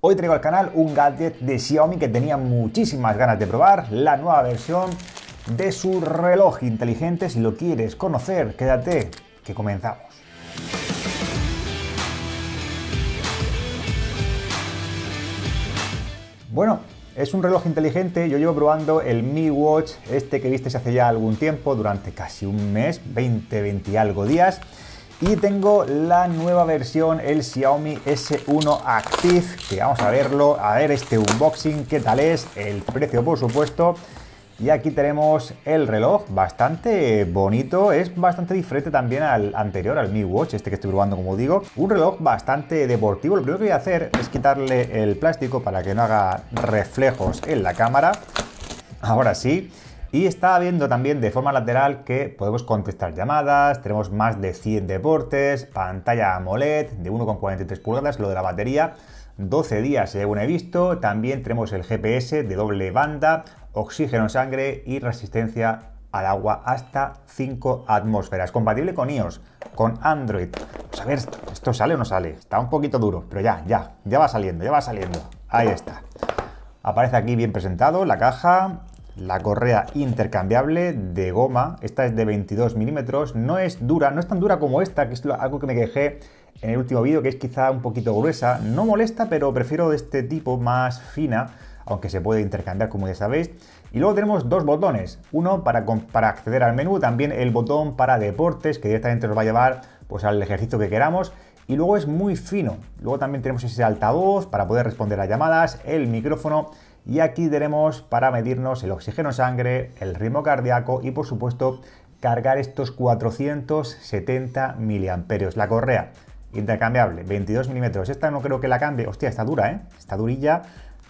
Hoy traigo al canal un gadget de Xiaomi que tenía muchísimas ganas de probar, la nueva versión de su reloj inteligente. Si lo quieres conocer, quédate, que comenzamos. Bueno, es un reloj inteligente, yo llevo probando el Mi Watch, este que viste hace ya algún tiempo, durante casi un mes, 20, 20 y algo días. Y tengo la nueva versión, el Xiaomi S1 Active, que vamos a verlo, a ver este unboxing, qué tal es, el precio por supuesto. Y aquí tenemos el reloj, bastante bonito, es bastante diferente también al anterior, al Mi Watch, este que estoy probando como digo. Un reloj bastante deportivo, lo primero que voy a hacer es quitarle el plástico para que no haga reflejos en la cámara. Ahora sí, y está viendo también de forma lateral que podemos contestar llamadas, tenemos más de 100 deportes, pantalla AMOLED de 1,43 pulgadas, lo de la batería, 12 días según he visto, también tenemos el GPS de doble banda, oxígeno en sangre y resistencia al agua hasta 5 atmósferas, compatible con iOS, con Android. Pues a ver, ¿esto sale o no sale? Está un poquito duro, pero ya, ya, ya va saliendo, ya va saliendo. Ahí está. Aparece aquí bien presentado la caja, la correa intercambiable de goma. Esta es de 22 milímetros, no es dura, no es tan dura como esta, que es algo que me quejé en el último vídeo, que es quizá un poquito gruesa. No molesta, pero prefiero de este tipo, más fina, aunque se puede intercambiar como ya sabéis. Y luego tenemos dos botones, uno para, acceder al menú, también el botón para deportes, que directamente nos va a llevar pues, al ejercicio que queramos y luego es muy fino. Luego también tenemos ese altavoz para poder responder a llamadas, el micrófono y aquí tenemos para medirnos el oxígeno sangre, el ritmo cardíaco y por supuesto cargar estos 470 miliamperios. La correa intercambiable, 22 milímetros. Esta no creo que la cambie. Hostia, está dura, ¿eh? Está durilla,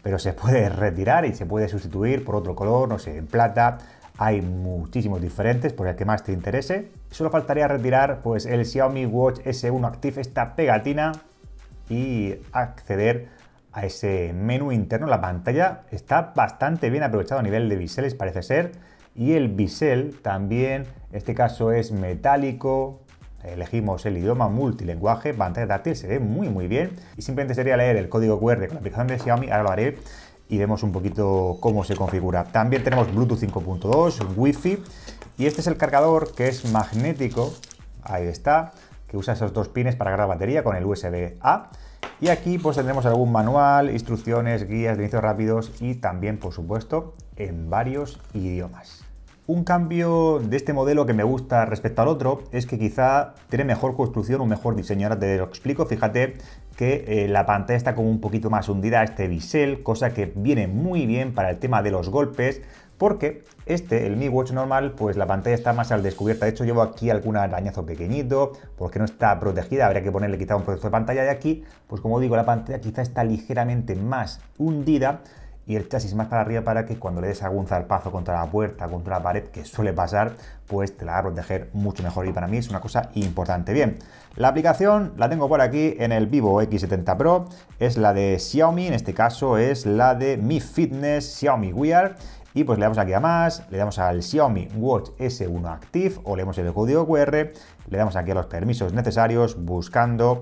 pero se puede retirar y se puede sustituir por otro color, no sé, en plata, hay muchísimos diferentes, por el que más te interese. Solo faltaría retirar pues, el Xiaomi Watch S1 Active, esta pegatina, y acceder a ese menú interno. La pantalla está bastante bien aprovechada a nivel de biseles, parece ser. Y el bisel también, en este caso es metálico, elegimos el idioma multilenguaje, pantalla táctil, se ve muy muy bien y simplemente sería leer el código QR con la aplicación de Xiaomi, ahora lo haré y vemos un poquito cómo se configura. También tenemos Bluetooth 5.2, Wi-Fi y este es el cargador que es magnético, ahí está, que usa esos dos pines para cargar batería con el USB-A. Y aquí pues tendremos algún manual, instrucciones, guías de inicios rápidos y también por supuesto en varios idiomas. Un cambio de este modelo que me gusta respecto al otro es que quizá tiene mejor construcción o mejor diseño. Ahora te lo explico. Fíjate que eh, la pantalla está como un poquito más hundida a este bisel, cosa que viene muy bien para el tema de los golpes, porque este, el Mi Watch normal, pues la pantalla está más al descubierto. De hecho, llevo aquí algún arañazo pequeñito, porque no está protegida, habría que ponerle quizá un proceso de pantalla. de aquí, pues como digo, la pantalla quizá está ligeramente más hundida, y el chasis más para arriba para que cuando le des algún zarpazo contra la puerta, contra la pared, que suele pasar, pues te la va a proteger mucho mejor y para mí es una cosa importante. Bien, la aplicación la tengo por aquí en el Vivo X70 Pro, es la de Xiaomi, en este caso es la de Mi Fitness Xiaomi Wear y pues le damos aquí a más, le damos al Xiaomi Watch S1 Active o leemos el código QR, le damos aquí a los permisos necesarios buscando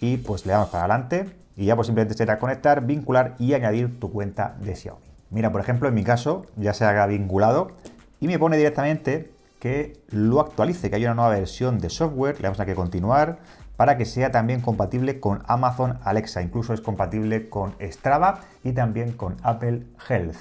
y pues le damos para adelante y ya pues simplemente será conectar, vincular y añadir tu cuenta de Xiaomi. Mira, por ejemplo, en mi caso ya se haga vinculado y me pone directamente que lo actualice, que hay una nueva versión de software, le vamos a que continuar para que sea también compatible con Amazon Alexa, incluso es compatible con Strava y también con Apple Health.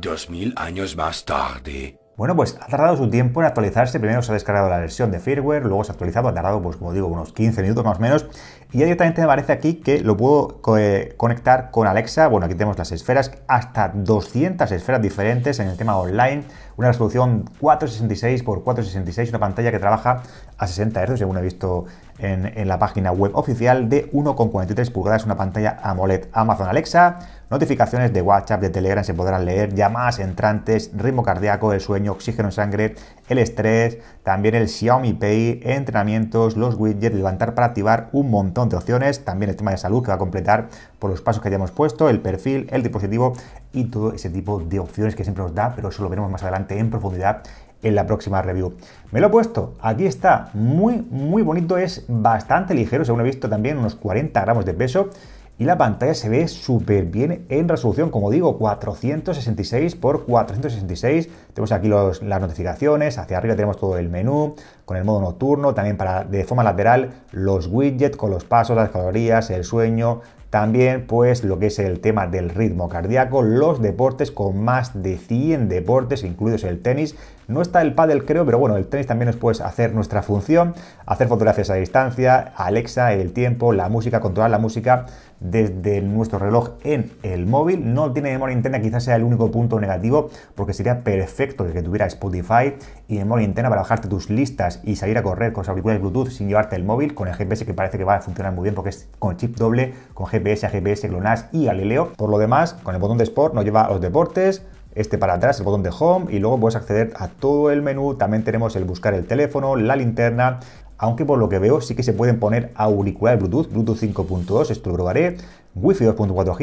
2000 años más tarde. Bueno, pues ha tardado su tiempo en actualizarse. Primero se ha descargado la versión de firmware, luego se ha actualizado, ha tardado, pues como digo, unos 15 minutos más o menos. Y ya directamente me aparece aquí que lo puedo eh, conectar con Alexa. Bueno, aquí tenemos las esferas, hasta 200 esferas diferentes en el tema online. Una resolución 466 x 466, una pantalla que trabaja a 60 Hz, según he visto en, la página web oficial, de 1,43 pulgadas, una pantalla AMOLED. Amazon Alexa, notificaciones de WhatsApp, de Telegram se podrán leer, llamadas entrantes, ritmo cardíaco, el sueño, oxígeno en sangre, el estrés, también el Xiaomi Pay, entrenamientos, los widgets, levantar para activar, un montón de opciones, también el tema de salud que va a completar por los pasos que hayamos puesto, el perfil, el dispositivo y todo ese tipo de opciones que siempre nos da, pero eso lo veremos más adelante en profundidad en la próxima review. Me lo he puesto, aquí está, muy, muy bonito, es bastante ligero, según he visto también, unos 40 gramos de peso y la pantalla se ve súper bien en resolución, como digo, 466 x 466. Tenemos aquí las notificaciones, hacia arriba tenemos todo el menú, con el modo nocturno, también para de forma lateral los widgets con los pasos, las calorías, el sueño, también pues lo que es el tema del ritmo cardíaco, los deportes con más de 100 deportes, incluidos el tenis. No está el paddle creo, pero bueno, el tenis también nos puedes hacer nuestra función, hacer fotografías a distancia, Alexa, el tiempo, la música, controlar la música desde nuestro reloj en el móvil. No tiene memoria interna, quizás sea el único punto negativo, porque sería perfecto que tuviera Spotify y memoria interna para bajarte tus listas y salir a correr con sus auriculares Bluetooth sin llevarte el móvil, con el GPS que parece que va a funcionar muy bien porque es con chip doble, con GPS GPS GPS, GLONASS y Galileo. Por lo demás, con el botón de Sport nos lleva a los deportes, este para atrás, el botón de Home, y luego puedes acceder a todo el menú. También tenemos el buscar el teléfono, la linterna, aunque por lo que veo sí que se pueden poner auricular Bluetooth, Bluetooth 5.2, esto lo probaré, Wi-Fi 2.4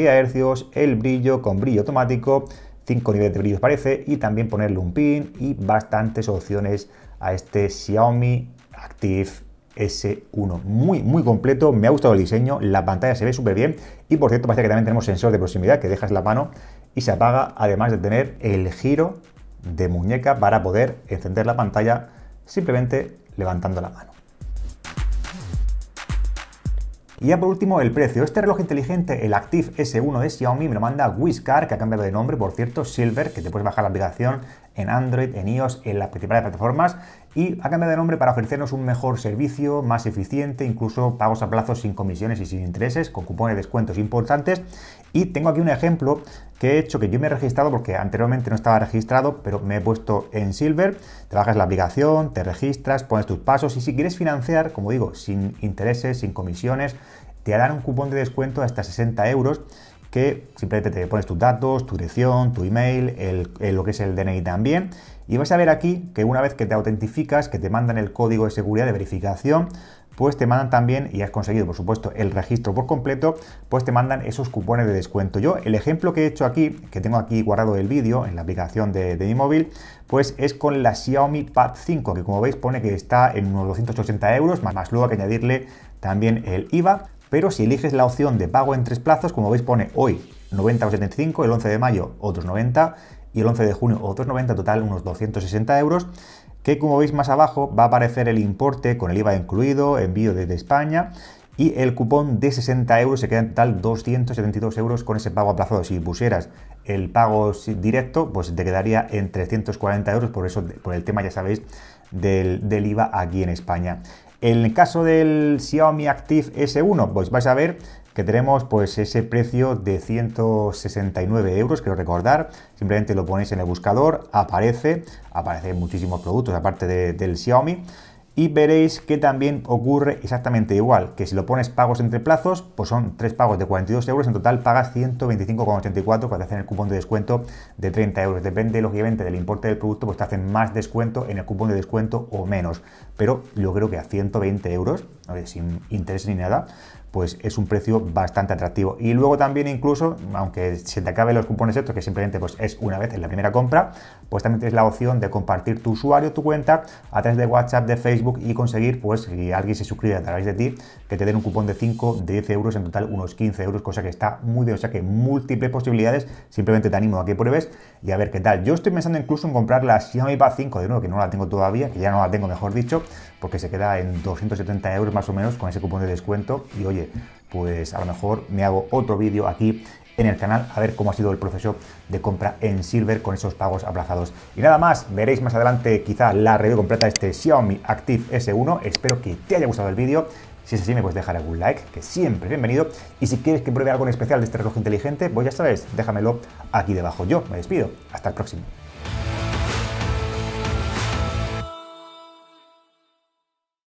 GHz, el brillo con brillo automático, 5 niveles de brillo parece, y también ponerle un pin y bastantes opciones a este Xiaomi Active S1. Muy, muy completo, me ha gustado el diseño, la pantalla se ve súper bien y por cierto parece que también tenemos sensor de proximidad que dejas la mano y se apaga, además de tener el giro de muñeca para poder encender la pantalla simplemente levantando la mano. Y ya por último, el precio. Este reloj inteligente, el Active S1 de Xiaomi, me lo manda Whiskar, que ha cambiado de nombre, por cierto, Silver, que te puedes bajar la aplicación en Android, en iOS, en las principales plataformas y ha cambiado de nombre para ofrecernos un mejor servicio, más eficiente, incluso pagos a plazos sin comisiones y sin intereses, con cupones de descuentos importantes. Y tengo aquí un ejemplo que he hecho, que yo me he registrado porque anteriormente no estaba registrado, pero me he puesto en Silver, Trabajas la aplicación, te registras, pones tus pasos y si quieres financiar, como digo, sin intereses, sin comisiones, te harán un cupón de descuento hasta 60 euros que simplemente te pones tus datos, tu dirección, tu email, lo que es el DNI también. Y vas a ver aquí que una vez que te autentificas, que te mandan el código de seguridad de verificación, pues te mandan también, y has conseguido por supuesto el registro por completo, pues te mandan esos cupones de descuento. Yo el ejemplo que he hecho aquí, que tengo aquí guardado el vídeo en la aplicación de, mi móvil, pues es con la Xiaomi Pad 5, que como veis pone que está en unos 280 euros, más, más luego hay que añadirle también el IVA, pero si eliges la opción de pago en tres plazos, como veis pone hoy 90 o 75, el 11 de mayo otros 90 y el 11 de junio otros 90, total unos 260 euros, que como veis más abajo va a aparecer el importe con el IVA incluido, envío desde España y el cupón de 60 euros se queda en total 272 euros con ese pago aplazado. Si pusieras el pago directo, pues te quedaría en 340 euros, por eso, por el tema, ya sabéis, del, del IVA aquí en España. En el caso del Xiaomi Active S1, pues vais a ver que tenemos pues ese precio de 169 euros, quiero recordar, simplemente lo ponéis en el buscador, aparece, aparecen muchísimos productos aparte del Xiaomi, y veréis que también ocurre exactamente igual, que si lo pones pagos entre plazos, pues son tres pagos de 42 euros, en total pagas 125,84 cuando te hacen el cupón de descuento de 30 euros. Depende, lógicamente, del importe del producto, pues te hacen más descuento en el cupón de descuento o menos. Pero yo creo que a 120 euros, sin interés ni nada, pues es un precio bastante atractivo. Y luego también incluso, aunque se te acaben los cupones estos, que simplemente pues es una vez en la primera compra, pues también tienes la opción de compartir tu usuario, tu cuenta, a través de WhatsApp, de Facebook y conseguir, pues si alguien se suscribe a través de ti, que te den un cupón de 5, 10 euros, en total unos 15 euros, cosa que está muy de o sea que múltiples posibilidades, simplemente te animo a que pruebes y a ver qué tal. Yo estoy pensando incluso en comprar la Xiaomi Pad 5, de nuevo, que no la tengo todavía, que ya no la tengo, mejor dicho, porque se queda en 270 euros más o menos con ese cupón de descuento y oye, pues a lo mejor me hago otro vídeo aquí en el canal a ver cómo ha sido el proceso de compra en Silver con esos pagos aplazados. Y nada más, veréis más adelante quizá la review completa de este Xiaomi Active S1. Espero que te haya gustado el vídeo. Si es así, me puedes dejar algún like, que siempre es bienvenido. Y si quieres que pruebe algo en especial de este reloj inteligente, pues ya sabes, déjamelo aquí debajo. Yo me despido. Hasta el próximo.